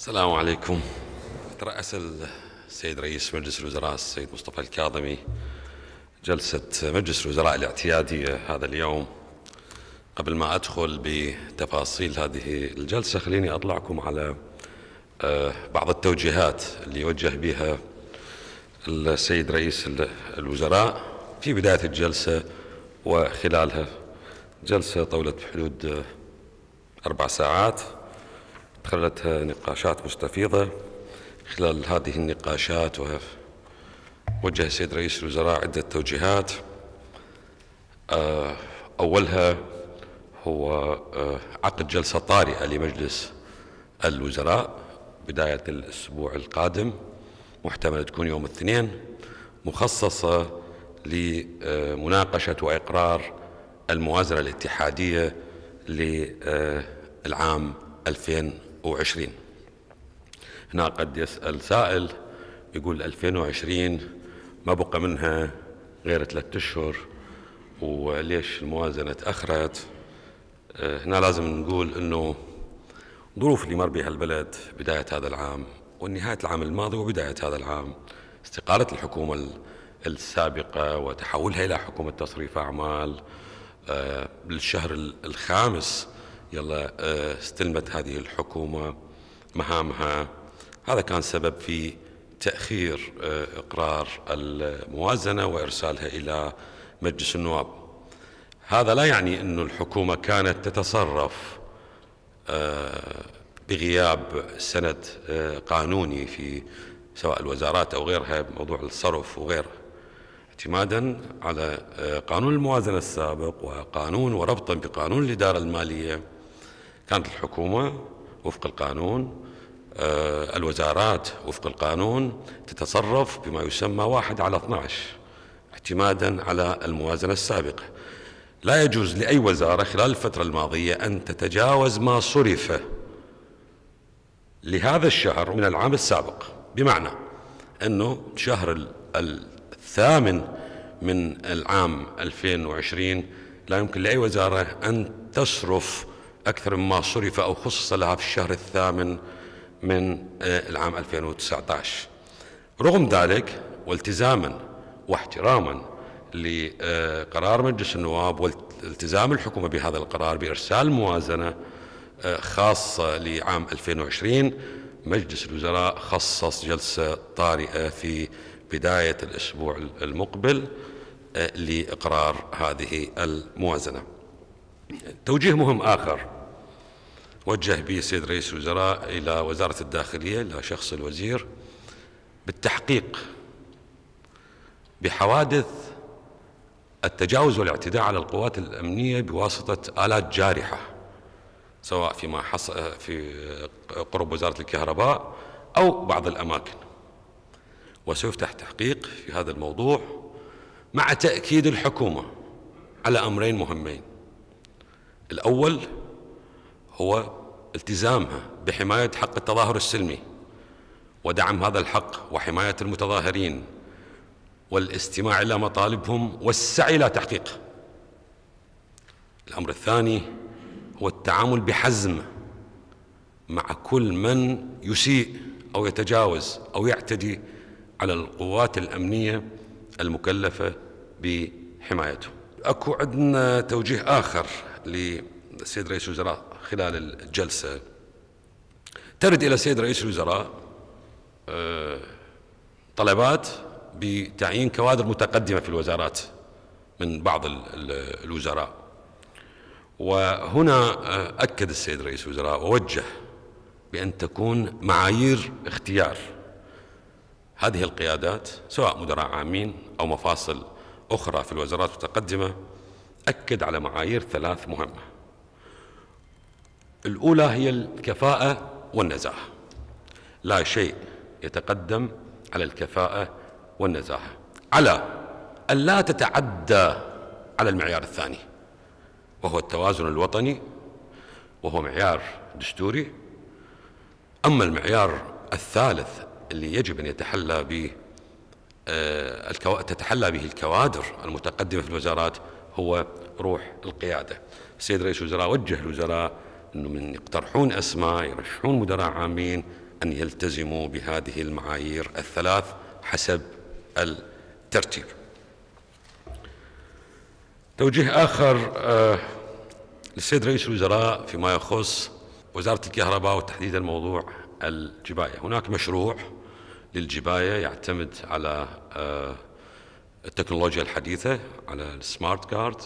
السلام عليكم ترأس السيد رئيس مجلس الوزراء السيد مصطفى الكاظمي جلسة مجلس الوزراء الاعتيادية هذا اليوم قبل ما أدخل بتفاصيل هذه الجلسة خليني أطلعكم على آه، بعض التوجيهات اللي وجه بها السيد رئيس الوزراء في بداية الجلسة وخلالها جلسة طولت بحدود آه، أربع ساعات خلتها نقاشات مستفيضة خلال هذه النقاشات وجه السيد رئيس الوزراء عدة توجيهات آه، أولها هو آه، عقد جلسة طارئة لمجلس الوزراء بداية الأسبوع القادم محتمل تكون يوم الاثنين مخصصة لمناقشة آه، وإقرار الموازنة الاتحادية للعام 2020 2020 هنا قد يسأل سائل يقول 2020 ما بقى منها غير ثلاثة أشهر وليش الموازنة تأخرت آه، هنا لازم نقول أنه ظروف اللي مر بها البلد بداية هذا العام ونهاية العام الماضي وبداية هذا العام استقالة الحكومة السابقة وتحولها إلى حكومة تصريف أعمال آه، للشهر الخامس يلا آه، استلمت هذه الحكومة مهامها هذا كان سبب في تأخير آه، إقرار الموازنة وإرسالها إلى مجلس النواب هذا لا يعني أن الحكومة كانت تتصرف آه، بغياب سند قانوني في سواء الوزارات أو غيرها بموضوع الصرف وغيره اعتمادا على قانون الموازنة السابق وقانون وربطا بقانون الإدارة المالية كانت الحكومة وفق القانون آه، الوزارات وفق القانون تتصرف بما يسمى واحد على 12 اعتمادا على الموازنة السابقة لا يجوز لأي وزارة خلال الفترة الماضية أن تتجاوز ما صرف لهذا الشهر من العام السابق بمعنى أنه شهر الثامن من العام 2020 لا يمكن لأي وزارة أن تصرف أكثر مما صرف أو خصص لها في الشهر الثامن من آه، العام 2019 رغم ذلك والتزاما واحتراما لقرار مجلس النواب والتزام الحكومة بهذا القرار بإرسال موازنة آه، خاصة لعام 2020 مجلس الوزراء خصص جلسة طارئة في بداية الأسبوع المقبل آه، لإقرار هذه الموازنة توجيه مهم آخر وجه به السيد رئيس الوزراء إلى وزارة الداخلية إلى شخص الوزير بالتحقيق بحوادث التجاوز والاعتداء على القوات الأمنية بواسطة آلات جارحة سواء فيما حصل في قرب وزارة الكهرباء أو بعض الأماكن وسيفتح تحقيق في هذا الموضوع مع تأكيد الحكومة على أمرين مهمين الأول هو التزامها بحماية حق التظاهر السلمي ودعم هذا الحق وحماية المتظاهرين والاستماع إلى مطالبهم والسعي إلى تحقيقه الأمر الثاني هو التعامل بحزم مع كل من يسيء أو يتجاوز أو يعتدي على القوات الأمنية المكلفة بحمايته أكو عندنا توجيه آخر للسيد رئيس الوزراء خلال الجلسة ترد إلى السيد رئيس الوزراء آه، طلبات بتعيين كوادر متقدمة في الوزارات من بعض الوزراء وهنا آه، أكد السيد رئيس الوزراء ووجه بأن تكون معايير اختيار هذه القيادات سواء مدراء عامين أو مفاصل أخرى في الوزارات المتقدمة أكد على معايير ثلاث مهمة الأولى هي الكفاءة والنزاهة لا شيء يتقدم على الكفاءة والنزاهة على أن لا تتعدى على المعيار الثاني وهو التوازن الوطني وهو معيار دستوري أما المعيار الثالث اللي يجب أن يتحلى به آه، تتحلى به الكوادر المتقدمة في الوزارات هو روح القيادة السيد رئيس الوزراء وجه الوزراء أنه من يقترحون أسماء يرشحون مدراء عامين أن يلتزموا بهذه المعايير الثلاث حسب الترتيب توجيه آخر آه، للسيد رئيس الوزراء فيما يخص وزارة الكهرباء وتحديدا موضوع الجباية هناك مشروع للجباية يعتمد على آه التكنولوجيا الحديثة على السمارت كارد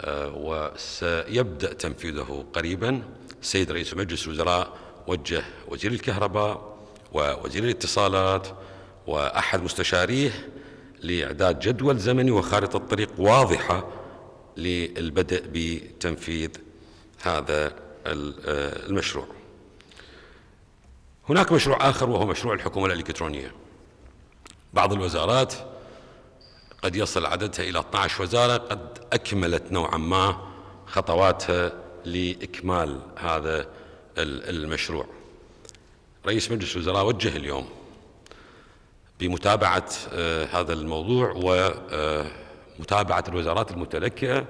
آه، وسيبدأ تنفيذه قريبا السيد رئيس مجلس الوزراء وجه وزير الكهرباء ووزير الاتصالات وأحد مستشاريه لإعداد جدول زمني وخارطة طريق واضحة للبدء بتنفيذ هذا آه، المشروع هناك مشروع آخر وهو مشروع الحكومة الإلكترونية بعض الوزارات قد يصل عددها إلى 12 وزارة قد أكملت نوعا ما خطواتها لإكمال هذا المشروع رئيس مجلس الوزراء وجه اليوم بمتابعة آه، هذا الموضوع ومتابعة آه، الوزارات المتلكئة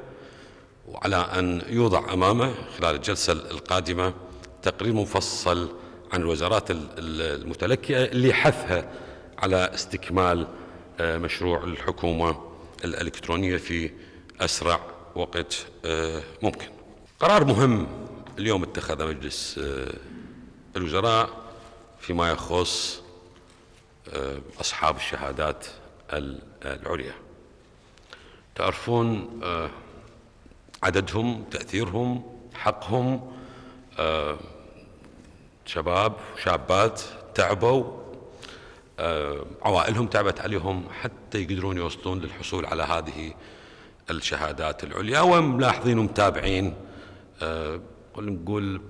وعلى أن يوضع أمامه خلال الجلسة القادمة تقرير مفصل عن الوزارات المتلكئة لحثها على استكمال آه، مشروع الحكومة الإلكترونية في أسرع وقت آه، ممكن قرار مهم اليوم اتخذ مجلس آه، الوزراء فيما يخص أصحاب الشهادات العليا تعرفون عددهم تأثيرهم حقهم شباب شابات تعبوا آه، عوائلهم تعبت عليهم حتى يقدرون يوصلون للحصول على هذه الشهادات العليا وملاحظين ومتابعين آه، نقول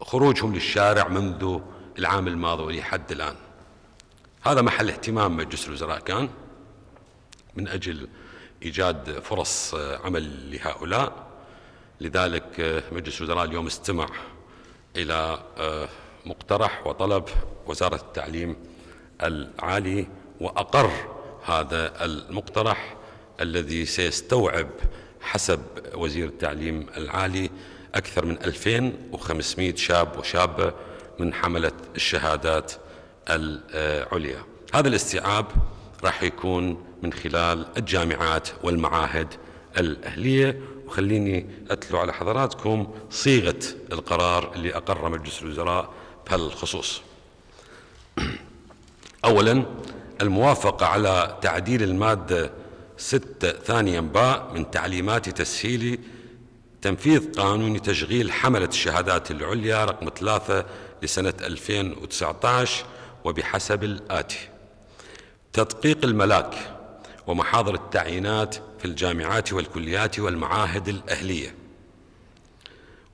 خروجهم للشارع منذ العام الماضي ولحد الآن هذا محل اهتمام مجلس الوزراء كان من أجل إيجاد فرص عمل لهؤلاء لذلك آه، مجلس الوزراء اليوم استمع إلى مقترح وطلب وزارة التعليم العالي وأقر هذا المقترح الذي سيستوعب حسب وزير التعليم العالي أكثر من 2500 شاب وشابة من حملة الشهادات العليا هذا الاستيعاب راح يكون من خلال الجامعات والمعاهد الأهلية وخليني أتلو على حضراتكم صيغة القرار اللي أقر مجلس الوزراء بهالخصوص أولا الموافقة على تعديل المادة ستة ثانيا باء من تعليمات تسهيل تنفيذ قانون تشغيل حملة الشهادات العليا رقم ثلاثة لسنة 2019 وبحسب الآتي تدقيق الملاك ومحاضر التعيينات في الجامعات والكليات والمعاهد الأهلية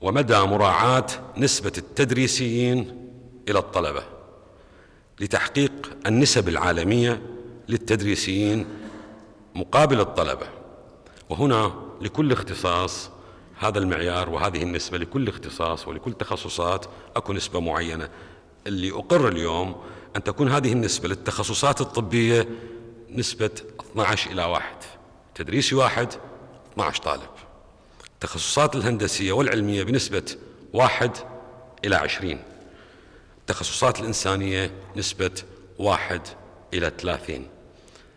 ومدى مراعاة نسبة التدريسيين إلى الطلبة لتحقيق النسب العالمية للتدريسيين مقابل الطلبة وهنا لكل اختصاص هذا المعيار وهذه النسبة لكل اختصاص ولكل تخصصات أكو نسبة معينة اللي أقر اليوم أن تكون هذه النسبة للتخصصات الطبية نسبة 12 إلى 1 تدريسي واحد 12 طالب التخصصات الهندسية والعلمية بنسبة 1 إلى 20 التخصصات الإنسانية نسبة واحد إلى ثلاثين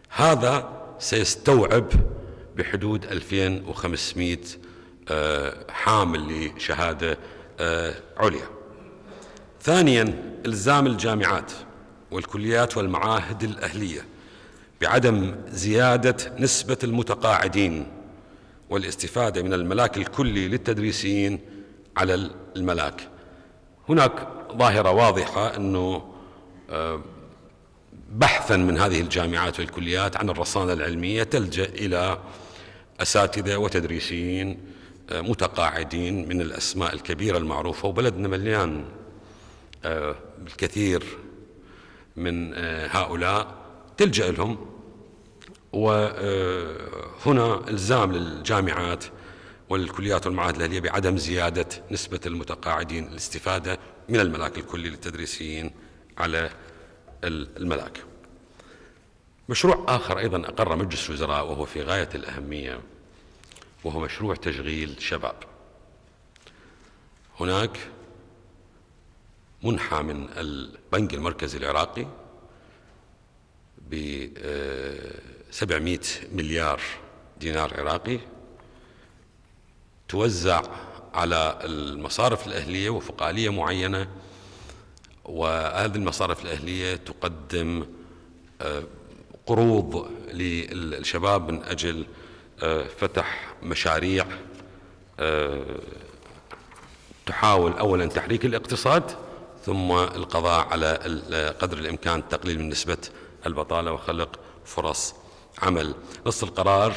هذا سيستوعب بحدود 2500 آه، حامل لشهادة آه، عليا ثانيا إلزام الجامعات والكليات والمعاهد الأهلية بعدم زيادة نسبة المتقاعدين والاستفادة من الملاك الكلي للتدريسيين على الملاك هناك ظاهرة واضحة أنه آه، بحثا من هذه الجامعات والكليات عن الرصانة العلمية تلجأ إلى أساتذة وتدريسيين آه، متقاعدين من الأسماء الكبيرة المعروفة وبلدنا مليان آه، الكثير من هؤلاء تلجأ لهم وهنا الزام للجامعات والكليات والمعاهد الاهليه بعدم زياده نسبه المتقاعدين الاستفاده من الملاك الكلي للتدريسيين على الملاك مشروع آخر أيضا أقر مجلس الوزراء وهو في غاية الأهمية وهو مشروع تشغيل شباب هناك منحة من البنك المركزي العراقي ب 700 آه، مليار دينار عراقي توزع على المصارف الأهلية وفق آلية معينة وهذه المصارف الأهلية تقدم آه، قروض للشباب من أجل آه، فتح مشاريع آه، تحاول أولا تحريك الاقتصاد ثم القضاء على قدر الإمكان تقليل من نسبة البطالة وخلق فرص عمل نص القرار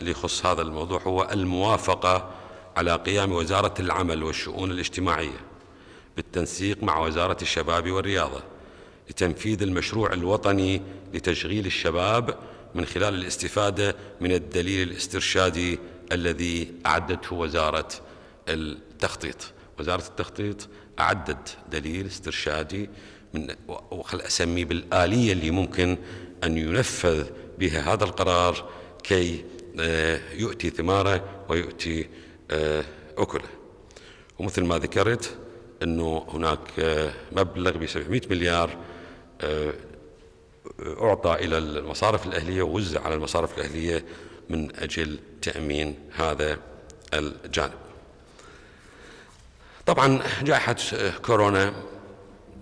اللي يخص هذا الموضوع هو الموافقة على قيام وزارة العمل والشؤون الاجتماعية بالتنسيق مع وزارة الشباب والرياضة لتنفيذ المشروع الوطني لتشغيل الشباب من خلال الاستفادة من الدليل الاسترشادي الذي أعدته وزارة التخطيط وزارة التخطيط أعدت دليل استرشادي من وخل أسميه بالآلية اللي ممكن أن ينفذ بها هذا القرار كي آه، يؤتي ثماره ويؤتي آه، أكله ومثل ما ذكرت أنه هناك آه، مبلغ ب 700 مليار آه، أعطى إلى المصارف الأهلية ووزع على المصارف الأهلية من أجل تأمين هذا الجانب طبعا جائحة كورونا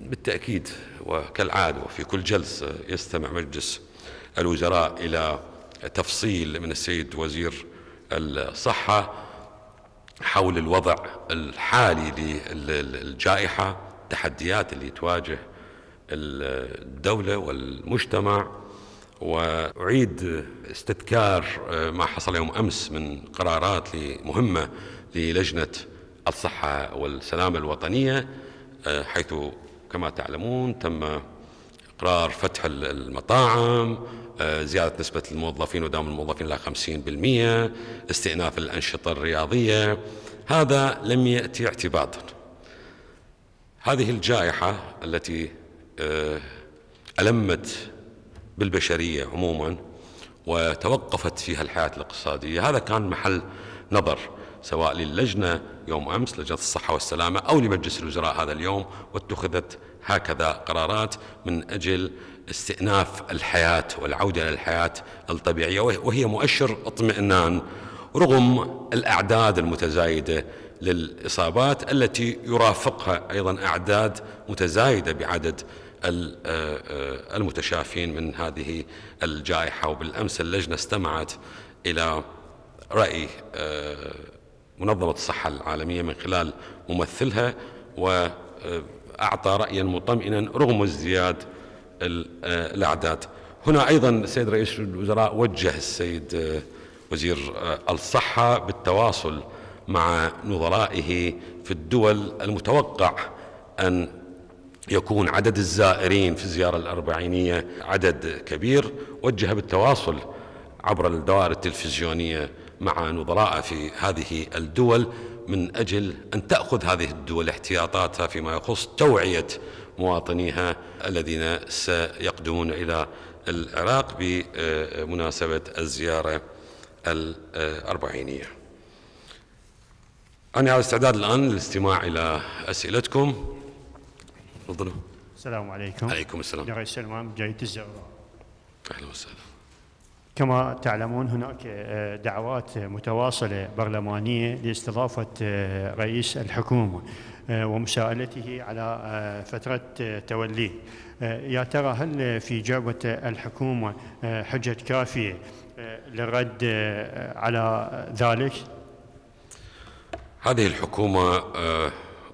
بالتأكيد وكالعادة وفي كل جلسة يستمع مجلس الوزراء إلى تفصيل من السيد وزير الصحة حول الوضع الحالي للجائحة التحديات اللي تواجه الدولة والمجتمع وأعيد استذكار ما حصل يوم أمس من قرارات مهمة للجنة الصحة والسلامة الوطنية حيث كما تعلمون تم قرار فتح المطاعم آه، زيادة نسبة الموظفين ودام الموظفين إلى 50% استئناف الأنشطة الرياضية هذا لم يأتي اعتباطا هذه الجائحة التي آه، ألمت بالبشرية عموما وتوقفت فيها الحياة الاقتصادية هذا كان محل نظر سواء للجنة يوم أمس لجنة الصحة والسلامة أو لمجلس الوزراء هذا اليوم واتخذت هكذا قرارات من أجل استئناف الحياة والعودة للحياة الطبيعية وهي مؤشر اطمئنان رغم الأعداد المتزايدة للإصابات التي يرافقها أيضا أعداد متزايدة بعدد آه، آه، المتشافين من هذه الجائحة وبالأمس اللجنة استمعت إلى رأي آه، منظمة الصحة العالمية من خلال ممثلها و أعطى رأيا مطمئنا رغم ازدياد آه، الأعداد هنا أيضا السيد رئيس الوزراء وجه السيد آه، وزير آه، الصحة بالتواصل مع نظرائه في الدول المتوقع أن يكون عدد الزائرين في الزيارة الأربعينية عدد كبير وجه بالتواصل عبر الدوائر التلفزيونية مع نظراء في هذه الدول من أجل أن تأخذ هذه الدول احتياطاتها فيما يخص توعية مواطنيها الذين سيقدمون إلى العراق بمناسبة الزيارة الأربعينية أنا على استعداد الآن للاستماع إلى أسئلتكم تفضلوا السلام عليكم عليكم السلام رئيس سلمان جاي تزور. أهلا وسهلا كما تعلمون هناك آه، دعوات متواصلة برلمانية لاستضافة آه، رئيس الحكومة آه، ومساءلته على فترة توليه يا ترى هل في جعبة الحكومة حجة كافية للرد على ذلك؟ هذه الحكومة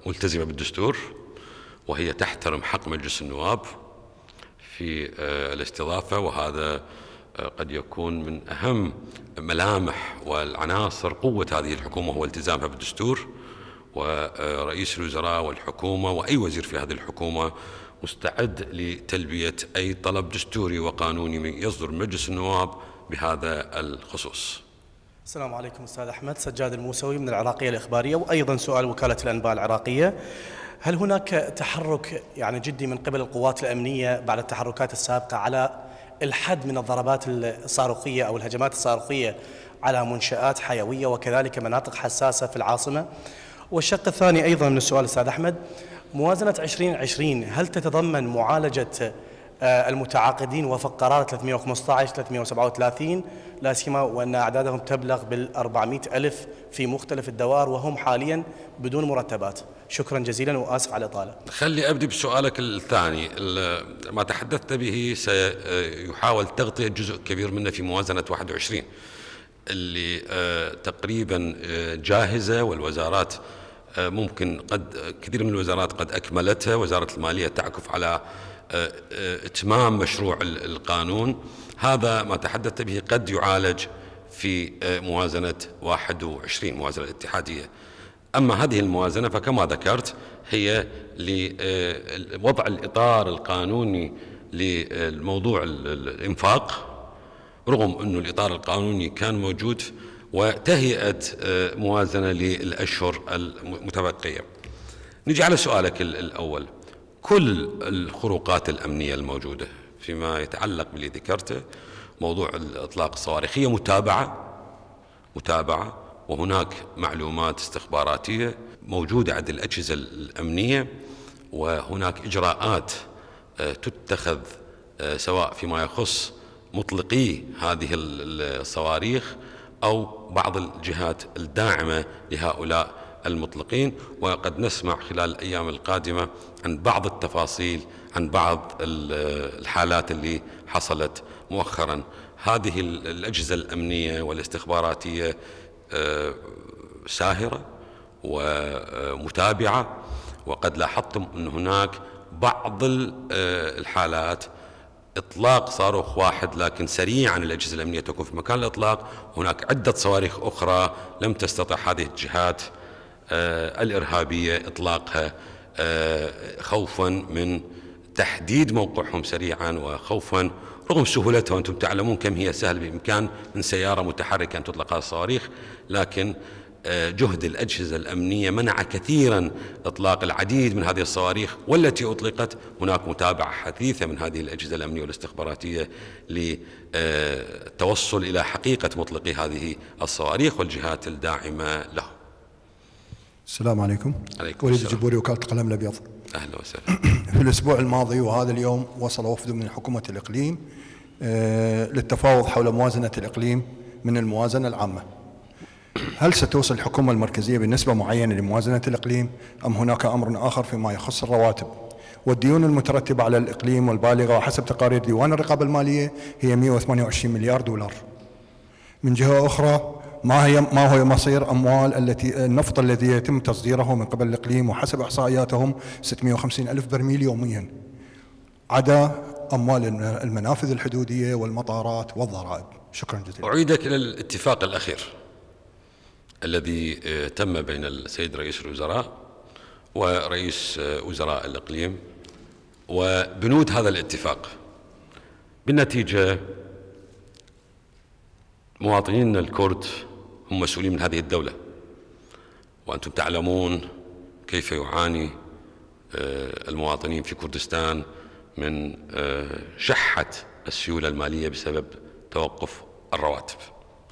ملتزمة بالدستور وهي تحترم حق مجلس النواب في الاستضافة وهذا قد يكون من أهم ملامح والعناصر قوة هذه الحكومة هو التزامها بالدستور ورئيس الوزراء والحكومة وأي وزير في هذه الحكومة مستعد لتلبية أي طلب دستوري وقانوني يصدر مجلس النواب بهذا الخصوص السلام عليكم استاذ احمد سجاد الموسوي من العراقيه الاخباريه وايضا سؤال وكاله الانباء العراقيه هل هناك تحرك يعني جدي من قبل القوات الامنيه بعد التحركات السابقه على الحد من الضربات الصاروخية أو الهجمات الصاروخية على منشآت حيوية وكذلك مناطق حساسة في العاصمة والشق الثاني أيضا من السؤال أستاذ أحمد موازنة 2020 هل تتضمن معالجة آه، المتعاقدين وفق قرار 315 337 لا سيما وان اعدادهم تبلغ بال 400 الف في مختلف الدوائر وهم حاليا بدون مرتبات شكرا جزيلا واسف على الاطاله خلي ابدي بسؤالك الثاني ما تحدثت به سيحاول تغطيه جزء كبير منه في موازنه 21 اللي آه، تقريبا آه، جاهزه والوزارات ممكن قد كثير من الوزارات قد اكملتها وزاره الماليه تعكف على إتمام مشروع القانون هذا ما تحدثت به قد يعالج في آه، موازنة 21 موازنة الاتحادية أما هذه الموازنة فكما ذكرت هي لوضع آه، الإطار القانوني لموضوع الإنفاق رغم أن الإطار القانوني كان موجود وتهيئة آه، موازنة للأشهر المتبقية نجي على سؤالك الأول كل الخروقات الأمنية الموجودة فيما يتعلق باللي ذكرته موضوع الإطلاق الصواريخية متابعة متابعة وهناك معلومات استخباراتية موجودة عند الأجهزة الأمنية وهناك إجراءات آه، تتخذ آه، سواء فيما يخص مطلقي هذه الصواريخ أو بعض الجهات الداعمة لهؤلاء المطلقين وقد نسمع خلال الأيام القادمة عن بعض التفاصيل عن بعض الحالات اللي حصلت مؤخرا هذه الأجهزة الأمنية والاستخباراتية آه، ساهرة ومتابعة آه، وقد لاحظتم أن هناك بعض آه، الحالات اطلاق صاروخ واحد لكن سريعا الاجهزه الامنيه تكون في مكان الاطلاق هناك عده صواريخ اخرى لم تستطع هذه الجهات آه، الإرهابية إطلاقها آه، خوفا من تحديد موقعهم سريعا وخوفا رغم سهولتها وأنتم تعلمون كم هي سهل بإمكان من سيارة متحركة أن تطلق الصواريخ لكن آه، جهد الأجهزة الأمنية منع كثيرا إطلاق العديد من هذه الصواريخ والتي أطلقت هناك متابعة حثيثة من هذه الأجهزة الأمنية والاستخباراتية للتوصل إلى حقيقة مطلقي هذه الصواريخ والجهات الداعمة له السلام عليكم. عليكم وليد الجبوري وكالة القلم الأبيض. أهلا وسهلا. في الأسبوع الماضي وهذا اليوم وصل وفد من حكومة الإقليم آه، للتفاوض حول موازنة الإقليم من الموازنة العامة. هل ستوصل الحكومة المركزية بنسبة معينة لموازنة الإقليم أم هناك أمر آخر فيما يخص الرواتب؟ والديون المترتبة على الإقليم والبالغة وحسب تقارير ديوان الرقابة المالية هي 128 مليار دولار من جهة أخرى ما هي ما هو مصير اموال التي النفط الذي يتم تصديره من قبل الاقليم وحسب احصائياتهم 650 الف برميل يوميا عدا اموال المنافذ الحدوديه والمطارات والضرائب شكرا جزيلا اعيدك الى الاتفاق الاخير الذي آه، تم بين السيد رئيس الوزراء ورئيس آه، وزراء الاقليم وبنود هذا الاتفاق بالنتيجه مواطنينا الكرد هم مسؤولين من هذه الدولة وأنتم تعلمون كيف يعاني آه، المواطنين في كردستان من آه، شحة السيولة المالية بسبب توقف الرواتب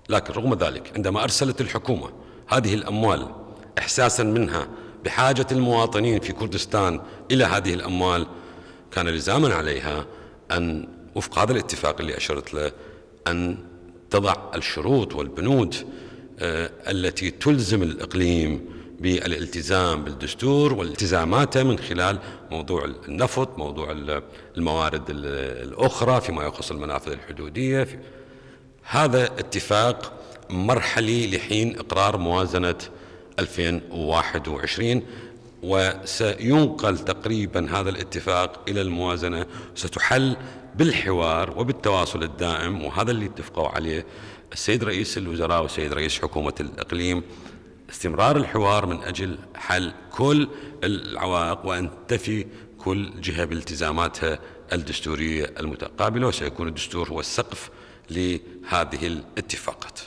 لكن رغم ذلك عندما أرسلت الحكومة هذه الأموال إحساسا منها بحاجة المواطنين في كردستان إلى هذه الأموال كان لزاما عليها أن وفق هذا الاتفاق اللي أشرت له أن تضع الشروط والبنود آه، التي تلزم الإقليم بالالتزام بالدستور والتزاماته من خلال موضوع النفط موضوع الموارد الأخرى فيما يخص المنافذ الحدودية هذا اتفاق مرحلي لحين إقرار موازنة 2021 وسينقل تقريبا هذا الاتفاق إلى الموازنة ستحل بالحوار وبالتواصل الدائم وهذا اللي اتفقوا عليه السيد رئيس الوزراء والسيد رئيس حكومة الإقليم استمرار الحوار من أجل حل كل العوائق وأن تفي كل جهة بالتزاماتها الدستورية المتقابلة وسيكون الدستور هو السقف لهذه الاتفاقات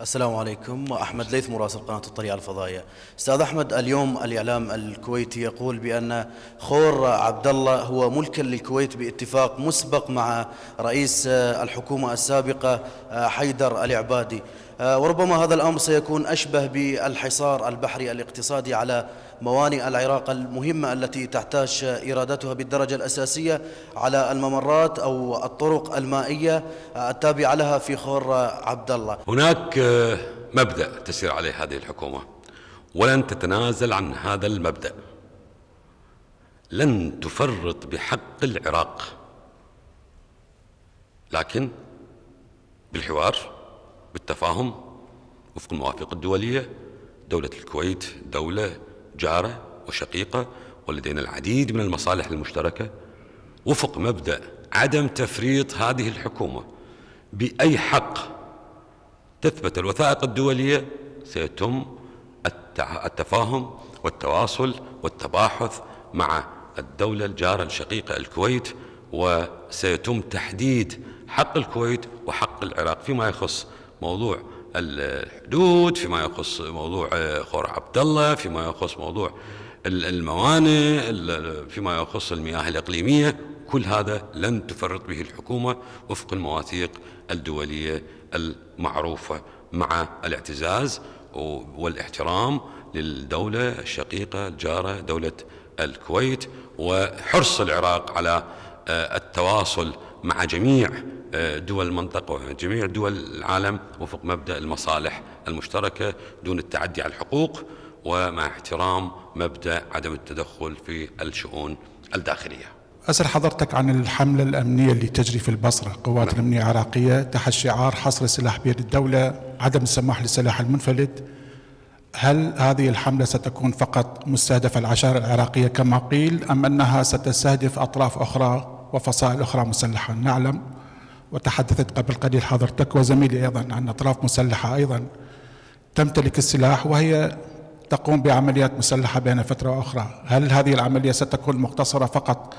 السلام عليكم أحمد ليث مراسل قناة الطريقة الفضائية أستاذ أحمد اليوم الإعلام الكويتي يقول بأن خور عبد الله هو ملكا للكويت باتفاق مسبق مع رئيس الحكومة السابقة آه، حيدر العبادي آه، وربما هذا الأمر سيكون أشبه بالحصار البحري الاقتصادي على موانئ العراق المهمة التي تحتاج إرادتها بالدرجة الأساسية على الممرات أو الطرق المائية آه، التابعة لها في خور عبد الله هناك آه، مبدأ تسير عليه هذه الحكومة ولن تتنازل عن هذا المبدأ لن تفرط بحق العراق لكن بالحوار بالتفاهم وفق المواثيق الدولية دولة الكويت دولة جارة وشقيقة ولدينا العديد من المصالح المشتركة وفق مبدأ عدم تفريط هذه الحكومة بأي حق تثبت الوثائق الدولية سيتم التفاهم والتواصل والتباحث مع الدولة الجارة الشقيقة الكويت وسيتم تحديد حق الكويت وحق العراق فيما يخص موضوع الحدود فيما يخص موضوع آه، خور عبد الله فيما يخص موضوع الموانئ فيما يخص المياه الإقليمية كل هذا لن تفرط به الحكومة وفق المواثيق الدولية المعروفة مع الاعتزاز والاحترام للدولة الشقيقة الجارة دولة الكويت وحرص العراق على آه، التواصل مع جميع آه، دول المنطقة وجميع دول العالم وفق مبدأ المصالح المشتركة دون التعدي على الحقوق ومع احترام مبدأ عدم التدخل في الشؤون الداخلية أسأل حضرتك عن الحملة الأمنية اللي تجري في البصرة قوات نعم. الأمنية العراقية تحت شعار حصر السلاح بيد الدولة عدم السماح للسلاح المنفلت هل هذه الحملة ستكون فقط مستهدفة العشائر العراقية كما قيل أم أنها ستستهدف أطراف أخرى وفصائل أخرى مسلحة نعلم وتحدثت قبل قليل حضرتك وزميلي أيضا عن أطراف مسلحة أيضا تمتلك السلاح وهي تقوم بعمليات مسلحة بين فترة وأخرى هل هذه العملية ستكون مقتصرة فقط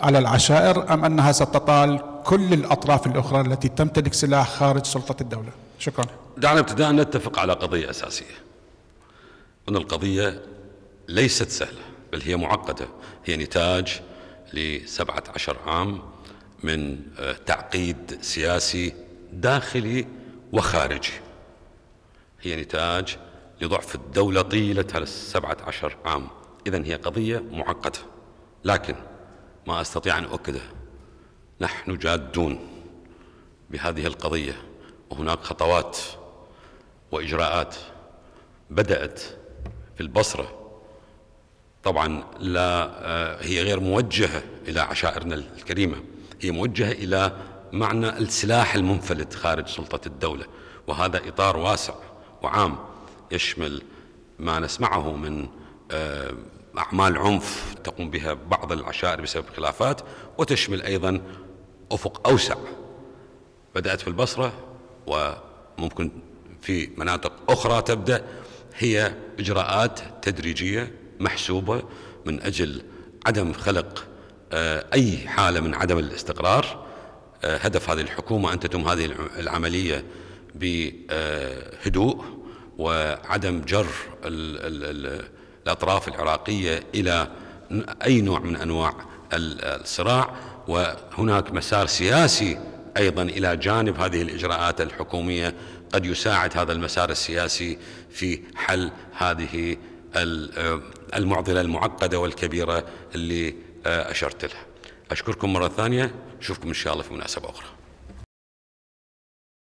على العشائر أم أنها ستطال كل الأطراف الأخرى التي تمتلك سلاح خارج سلطة الدولة شكرا دعنا ابتداء نتفق على قضية أساسية أن القضية ليست سهلة بل هي معقدة هي نتاج لسبعة عشر عام من آه، تعقيد سياسي داخلي وخارجي هي نتاج لضعف الدولة طيلة السبعة عشر عام إذا هي قضية معقدة لكن ما أستطيع أن أؤكده نحن جادون بهذه القضية وهناك خطوات وإجراءات بدأت في البصرة طبعا لا آه، هي غير موجهة إلى عشائرنا الكريمة هي موجهة إلى معنى السلاح المنفلت خارج سلطة الدولة وهذا إطار واسع وعام يشمل ما نسمعه من آه، أعمال عنف تقوم بها بعض العشائر بسبب الخلافات وتشمل أيضا أفق أوسع بدأت في البصرة وممكن في مناطق أخرى تبدأ هي إجراءات تدريجية محسوبة من أجل عدم خلق آه، أي حالة من عدم الاستقرار آه، هدف هذه الحكومة أن تتم هذه العملية بهدوء وعدم جر الأطراف العراقية إلى أي نوع من أنواع الصراع وهناك مسار سياسي أيضا إلى جانب هذه الإجراءات الحكومية قد يساعد هذا المسار السياسي في حل هذه آه، المعضلة المعقدة والكبيرة اللي آه، أشرت لها أشكركم مرة ثانية أشوفكم إن شاء الله في مناسبة أخرى